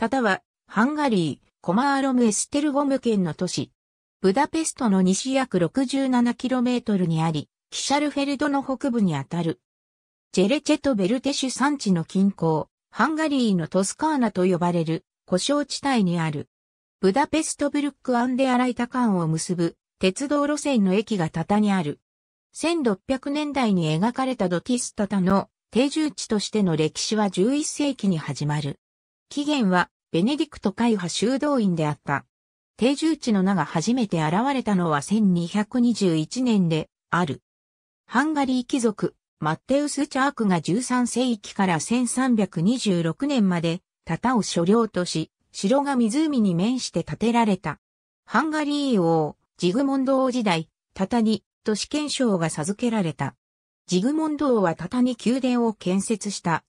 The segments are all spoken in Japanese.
たたは、ハンガリー、コマーロムエステルゴム県の都市。ブダペストの西約 67km にあり、キシャルフェルドの北部にあたる。ジェレチェとベルテシュ山地の近郊、ハンガリーのトスカーナと呼ばれる、故障地帯にある。ブダペストブルックアンデアライタ間を結ぶ、鉄道路線の駅がタタにある。1600年代に描かれたドティスタタの定住地としての歴史は11世紀に始まる。起源は、ベネディクト会派修道院であった。定住地の名が初めて現れたのは1221年である。ハンガリー貴族、マッテウス・チャークが13世紀から1326年まで、タタを所領とし、城が湖に面して建てられた。ハンガリー王、ジグモンド王時代、タタに都市憲章が授けられた。ジグモンド王はタタに宮殿を建設した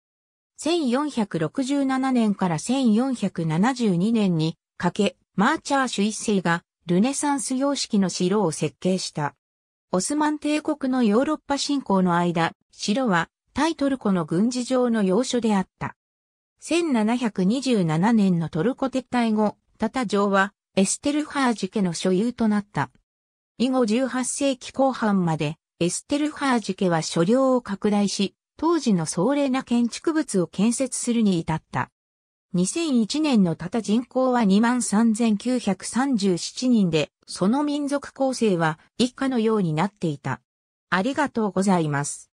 1467年から1472年にかけ、マーチャーシュ一世がルネサンス様式の城を設計した。オスマン帝国のヨーロッパ侵攻の間、城は対トルコの軍事上の要所であった。1727年のトルコ撤退後、タタ城はエステルファージ家の所有となった。以後18世紀後半までエステルファージ家は所領を拡大し、当時の壮麗な建築物を建設するに至った。2001年のたた人口は23,937人で、その民族構成は以下のようになっていた。ありがとうございます。